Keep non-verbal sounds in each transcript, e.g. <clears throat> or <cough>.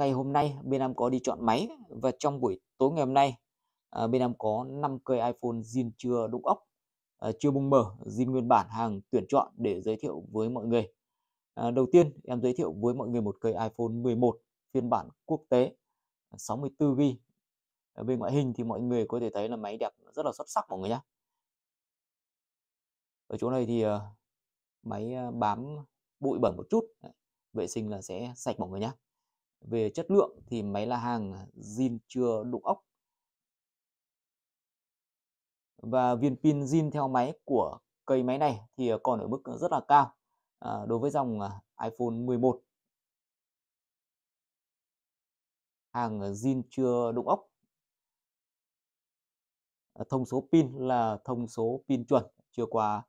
ngày hôm nay bên em có đi chọn máy và trong buổi tối ngày hôm nay à, bên em có 5 cây iPhone zin chưa đụng ốc à, chưa bung mở zin nguyên bản hàng tuyển chọn để giới thiệu với mọi người à, đầu tiên em giới thiệu với mọi người một cây iPhone 11 phiên bản quốc tế 64GB ở bên ngoại hình thì mọi người có thể thấy là máy đẹp rất là xuất sắc mọi người nhé ở chỗ này thì máy bám bụi bẩn một chút vệ sinh là sẽ sạch mọi người nhé về chất lượng thì máy là hàng zin chưa đụng ốc và viên pin zin theo máy của cây máy này thì còn ở mức rất là cao à, đối với dòng à, iPhone 11 hàng zin chưa đụng ốc à, thông số pin là thông số pin chuẩn chưa qua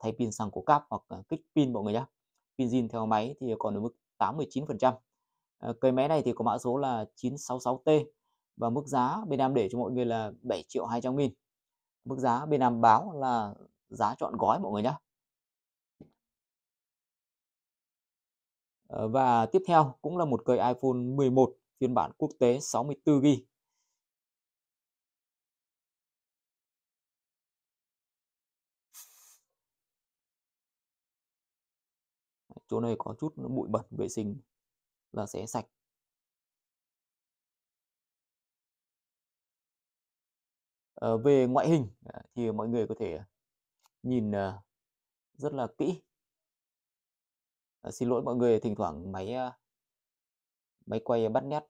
thay pin sàng cố cáp hoặc kích pin mọi người nhé pin zin theo máy thì còn ở mức 89% Ờ, cây máy này thì có mã số là 966T và mức giá bên em để cho mọi người là 7 triệu 200 nghìn mức giá bên em báo là giá chọn gói mọi người nhé ờ, và tiếp theo cũng là một cây iPhone 11 phiên bản quốc tế 64GB chỗ này có chút bụi bẩn vệ sinh và sẽ sạch à, về ngoại hình à, thì mọi người có thể nhìn à, rất là kỹ à, xin lỗi mọi người thỉnh thoảng máy à, máy quay bắt nét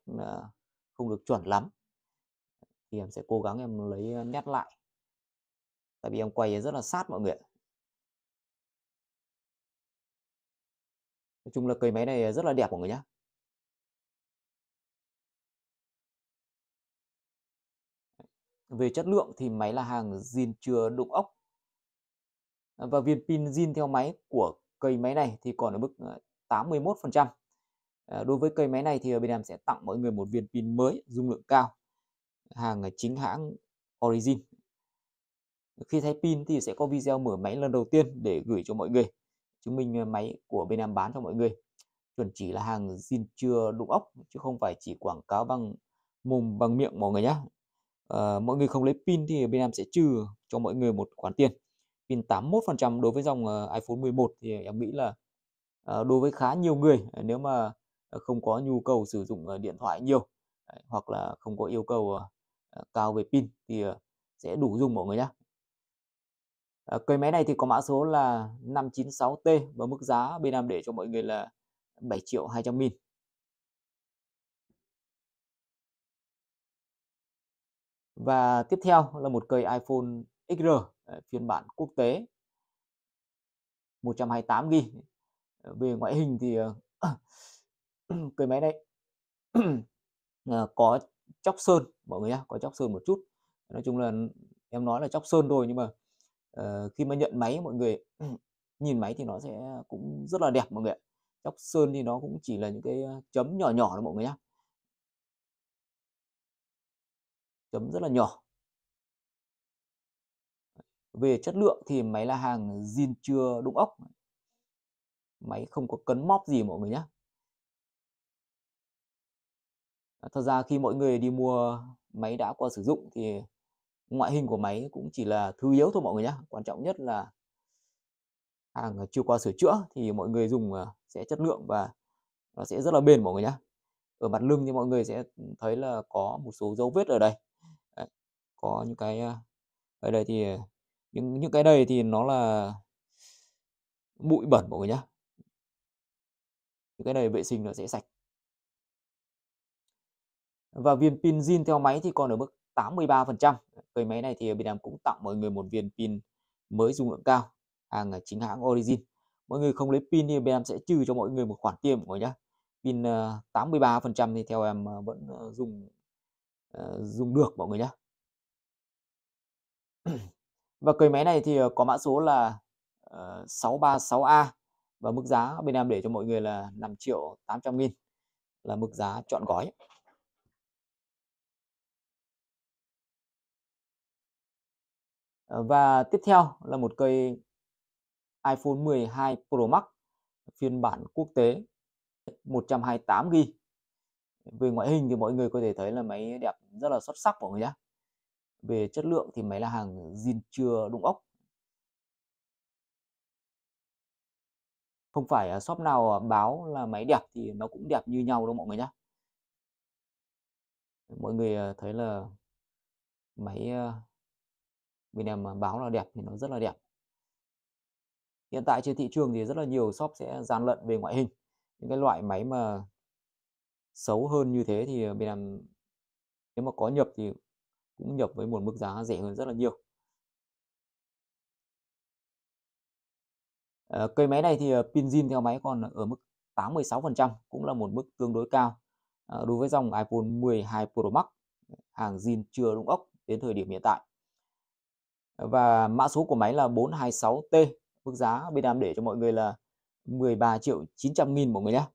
không được chuẩn lắm thì em sẽ cố gắng em lấy nét lại tại vì em quay rất là sát mọi người nói chung là cây máy này rất là đẹp mọi người nhé Về chất lượng thì máy là hàng zin chưa đụng ốc. Và viên pin zin theo máy của cây máy này thì còn ở mức 81%. Ờ, ờ, đối với cây máy này thì bên em sẽ tặng mọi người một viên pin mới dung lượng cao, hàng chính hãng Origin. Khi thay pin thì sẽ có video mở máy lần đầu tiên để gửi cho mọi người, chứng minh ờ, máy của bên em bán cho mọi người. Chuẩn chỉ là hàng zin chưa đụng ốc chứ không phải chỉ quảng cáo bằng mồm bằng miệng mọi người nhé. Ờ, mọi người không lấy pin thì bên em sẽ trừ cho mọi người một khoản tiền pin 81% đối với dòng uh, iPhone 11 thì em nghĩ là ờ, đối với khá nhiều người nếu mà không có nhu cầu sử dụng điện thoại nhiều hoặc là không có yêu cầu cao về pin thì sẽ đủ dùng mọi người nhé cây máy này thì có mã số là 596T và mức giá bên em để cho mọi người là 7 triệu 200 nghìn và tiếp theo là một cây iPhone XR ờ, phiên bản quốc tế 128 GB ờ, về ngoại hình thì ờ, <clears throat> cây máy này <clears throat> có chóc sơn mọi người nhá có chóc sơn một chút nói chung là em nói là chóc sơn thôi nhưng mà uh, khi mà nhận máy mọi người <clears throat> nhìn máy thì nó sẽ cũng rất là đẹp mọi người chóc sơn thì nó cũng chỉ là những cái chấm nhỏ nhỏ đó mọi người nhé chấm rất là nhỏ về chất lượng thì máy là hàng zin chưa đụng ốc máy không có cấn móp gì mọi người nhé thật ra khi mọi người đi mua máy đã qua sử dụng thì ngoại hình của máy cũng chỉ là thứ yếu thôi mọi người nhé quan trọng nhất là hàng chưa qua sửa chữa thì mọi người dùng ờ, sẽ chất lượng và nó sẽ rất là bền mọi người nhé ở mặt lưng thì mọi người sẽ ừ, thấy là có một số dấu vết ở đây có những cái ở đây thì ờ, những những cái đây thì nó là bụi bẩn mọi người nhá những cái này vệ sinh nó sẽ sạch và viên pin zin theo máy thì còn ở mức 83% cây máy này thì bên em cũng tặng mọi người một viên pin mới dung lượng cao hàng chính hãng Origin mọi người không lấy pin thì Việt Nam sẽ trừ cho mọi người một khoản tiền mọi người nhá pin 83% ờ, thì theo em ờ, vẫn dùng dùng được mọi người nhé <clears throat> và cây máy này thì ờ, có mã số là ờ, uh, 636A và mức giá bên em để cho mọi người là 5 triệu 800 nghìn là mức giá chọn gói ờ, và tiếp theo là một cây iPhone 12 Pro Max phiên bản quốc tế 128 GB về ngoại hình thì mọi người có thể thấy là máy đẹp rất là xuất sắc mọi người nhé về chất lượng thì máy là hàng zin chưa đúng ốc không phải à, shop nào à, báo là máy đẹp thì nó cũng đẹp như nhau đâu mọi người nhé mọi người à, thấy là máy bên em báo là đẹp thì nó rất là đẹp hiện tại trên thị trường thì rất là nhiều shop sẽ gian lận về ngoại hình những cái loại máy mà xấu hơn như thế thì bên em nếu mà có nhập thì cũng nhập với một mức giá rẻ hơn rất là nhiều ờ, cây máy này thì ờ, pin zin theo máy còn ở mức 86% cũng là một mức tương đối cao ờ, đối với dòng iPhone 12 Pro Max hàng zin chưa đụng ốc đến thời điểm hiện tại và mã số của máy là 426T mức giá bên Nam để cho mọi người là 13 triệu 900 nghìn mọi người nhé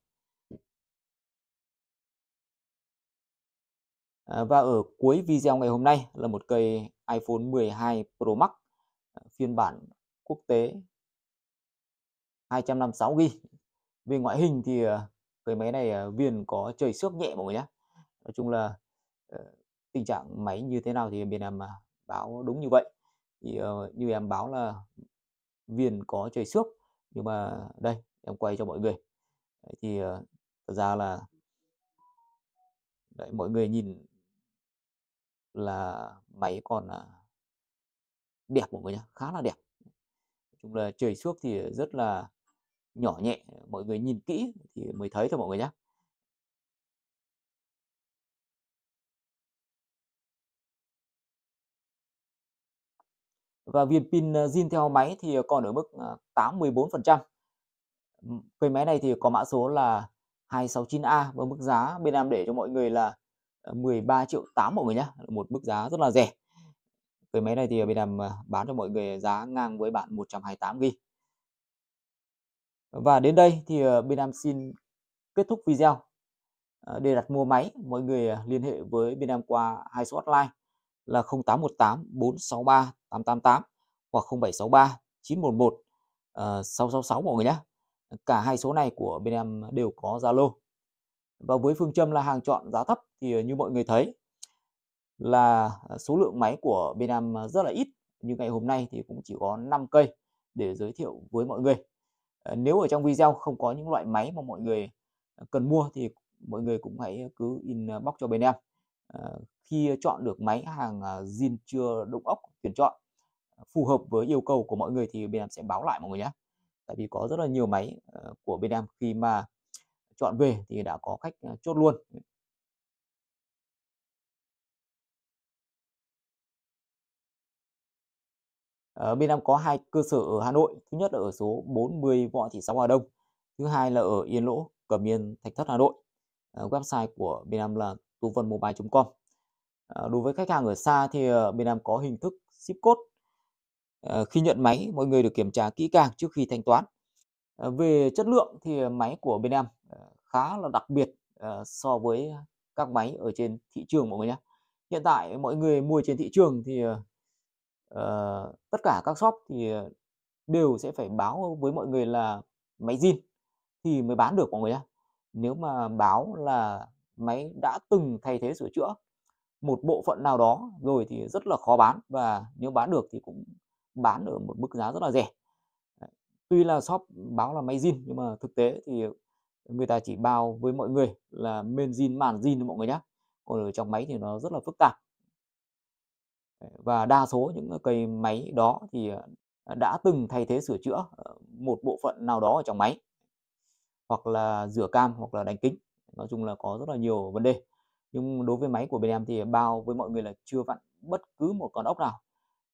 À, và ở cuối video ngày hôm nay là một cây iPhone 12 Pro Max à, phiên bản quốc tế 256GB. Về ngoại hình thì à, cái máy này viền có trời xước nhẹ mọi người nhé. Nói chung là ờ, tình trạng máy như thế nào thì bên em báo đúng như vậy. Thì ờ, như em báo là viền có trời xước nhưng mà đây em quay cho mọi người. thì ờ, thật ra là đấy, mọi người nhìn là máy còn à, đẹp mọi người nhá khá là đẹp chung là trời suốt thì rất là nhỏ nhẹ mọi người nhìn kỹ thì mới thấy thôi mọi người nhé và viên pin à, zin theo máy thì còn ở mức 814%. À, cái máy này thì có mã số là 269A với mức giá bên em để cho mọi người là 13 ờ, triệu 8 mọi người nhé một mức giá rất là rẻ cái máy này thì ờ, bên đàm ờ, bán cho mọi người giá ngang với bạn 128 g và đến đây thì bên em xin kết thúc video để đặt mua máy mọi người liên hệ với bên em qua hai số hotline là 0818 463 888 hoặc 0763 911 666 mọi người nhé cả hai số này của bên em đều có Zalo và với phương châm là hàng chọn giá thấp thì ờ, như mọi người thấy là ờ, số lượng máy của bên Nam rất là ít như ngày hôm nay thì cũng chỉ có 5 cây để giới thiệu với mọi người ờ, nếu ở trong video không có những loại máy mà mọi người cần mua thì mọi người cũng hãy cứ inbox cho bên em khi chọn được máy hàng zin chưa động ốc tuyển chọn phù hợp với yêu cầu của mọi người thì bên em sẽ báo lại mọi người nhé tại vì có rất là nhiều máy của bên em khi mà chọn về thì đã có khách à, chốt luôn ở ờ, bên em có hai cơ sở ở Hà Nội thứ nhất là ở số 40 Võ Thị Sáu Hà Đông thứ hai là ở Yên Lỗ Cẩm Yên Thạch Thất Hà Nội ờ, website của bên em là tu com ờ, đối với khách hàng ở xa thì bên em có hình thức ship code khi nhận máy mọi người được kiểm tra kỹ càng trước khi thanh toán về chất lượng thì máy của bên em khá là đặc biệt uh, so với ờ, các máy ở trên thị trường mọi người nhé hiện tại mọi người mua trên thị trường thì uh, tất cả các shop thì đều sẽ phải báo với mọi người là máy zin thì mới bán được mọi người nhé nếu mà báo là máy đã từng thay thế sửa chữa một bộ phận nào đó rồi thì rất là khó bán và nếu bán được thì cũng bán ở một mức giá rất là rẻ tuy là shop báo là máy zin nhưng mà thực tế thì người ta chỉ bao với mọi người là men zin màn zin thôi mọi người nhé còn ở trong máy thì nó rất là phức tạp và đa số những cây máy đó thì à, đã từng thay thế sửa chữa ờ, một bộ phận nào đó ở trong máy hoặc là rửa cam hoặc là đánh kính nói chung là có rất là nhiều vấn đề nhưng đối với máy của bên em thì bao với mọi người là chưa vặn bất cứ một con ốc nào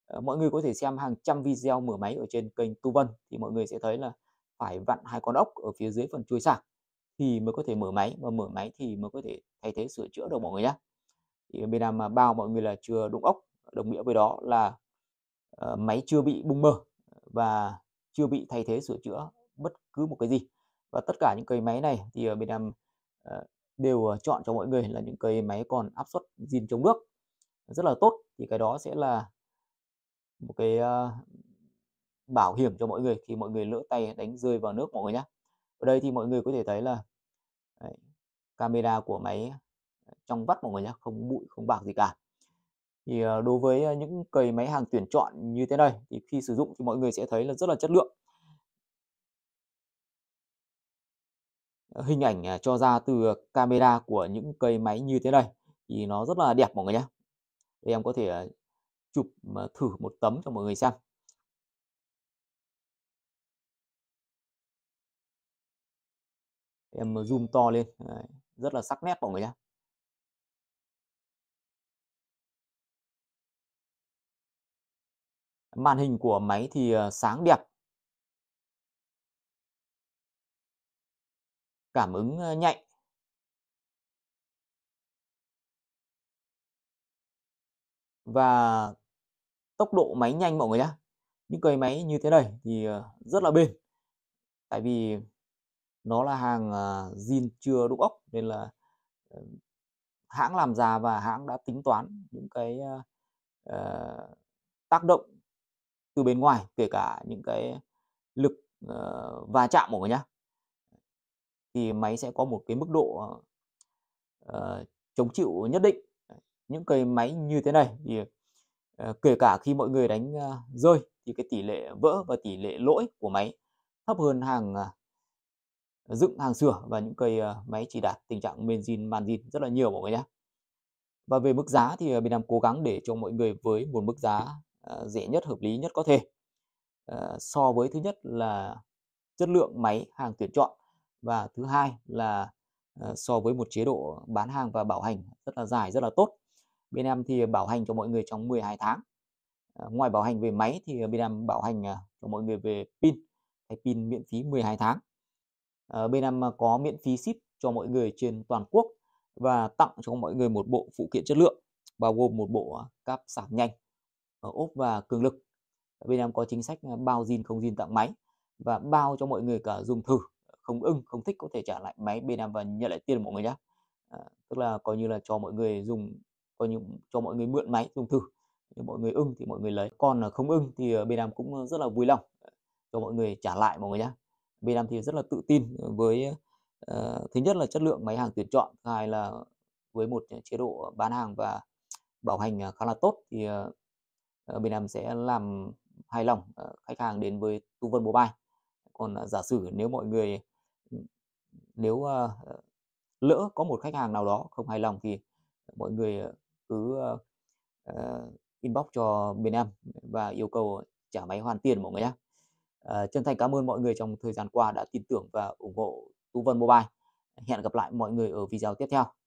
ờ, mọi người có thể xem hàng trăm video mở máy ở trên kênh Tu Vân thì mọi người sẽ thấy là phải vặn hai con ốc ở phía dưới phần chuôi sạc thì mới có thể mở máy và mở máy thì mới có thể thay thế sửa chữa được mọi người nhé thì bên làm mà bao mọi người là chưa đúng ốc đồng nghĩa với đó là uh, máy chưa bị bung mơ và chưa bị thay thế sửa chữa bất cứ một cái gì và tất cả những cây máy này thì ở bên em ờ, đều ờ, chọn cho mọi người là những cây máy còn áp suất dìn chống nước rất là tốt thì cái đó sẽ là một cái bảo hiểm cho mọi người khi mọi người lỡ tay đánh rơi vào nước mọi người nhé ở đây thì mọi người có thể thấy là đấy, camera của máy ờ, trong vắt mọi người nhé không bụi không bạc gì cả thì ờ, đối với ờ, những cây máy hàng tuyển chọn như thế này thì khi sử dụng thì mọi người sẽ thấy là rất là chất lượng hình ảnh à, cho ra từ camera của những cây máy như thế này thì nó rất là đẹp mọi người nhé em có thể chụp thử một tấm cho mọi người xem em ờ, zoom to lên Đấy, rất là sắc nét mọi người nhé màn hình của máy thì ờ, sáng đẹp cảm ứng ờ, nhạy và tốc độ máy nhanh mọi người nhé những cái máy như thế này thì rất là bền tại vì nó là hàng ờ, zin chưa đúc ốc nên là ờ, hãng làm ra và hãng đã tính toán những cái uh, tác động từ bên ngoài kể cả những cái lực uh, va chạm của người nhá thì máy sẽ có một cái mức độ uh, chống chịu nhất định những cái máy như thế này thì uh, kể cả khi mọi người đánh uh, rơi thì cái tỷ lệ vỡ và tỷ lệ lỗi của máy thấp hơn hàng uh, dựng hàng sửa và những cây ờ, máy chỉ đạt tình trạng benzin margin rất là nhiều mọi người nhé và về mức giá thì bên ờ, em cố gắng để cho mọi người với một mức giá ờ, rẻ nhất hợp lý nhất có thể so với thứ nhất là chất lượng máy hàng tuyển chọn và thứ hai là so với một chế độ bán hàng và bảo hành rất là dài rất là tốt bên em thì bảo hành cho mọi người trong 12 tháng ngoài bảo hành về máy thì bên em bảo hành cho mọi người về pin thay pin miễn phí 12 tháng bên em có miễn phí ship cho mọi người trên toàn quốc và tặng cho mọi người một bộ phụ kiện chất lượng bao gồm một bộ cáp sạc nhanh ốp và cường lực bên em có chính sách bao zin không zin tặng máy và bao cho mọi người cả dùng thử không ưng không thích có thể trả lại máy bên em và nhận lại tiền mọi người nhé tức là coi như là cho mọi người dùng coi như cho mọi người mượn máy dùng thử nếu mọi người ưng thì mọi người lấy còn là không ưng thì bên em cũng rất là vui lòng cho mọi người trả lại mọi người nhé bên em thì rất là tự tin ờ, với uh, thứ nhất là chất lượng máy hàng tuyển chọn thứ hai là với một ờ, chế độ bán hàng và bảo hành khá là tốt thì uh, bên em sẽ làm hài lòng uh, khách hàng đến với Tu Vân Mobile còn uh, giả sử nếu mọi người ừ, nếu uh, lỡ có một khách hàng nào đó không hài lòng thì mọi người cứ uh, inbox cho bên em và yêu cầu trả máy hoàn tiền mọi người nhé uh, chân thành cảm ơn mọi người trong thời gian qua đã tin tưởng và ủng hộ Tú Vân Mobile hẹn gặp lại mọi người ở video tiếp theo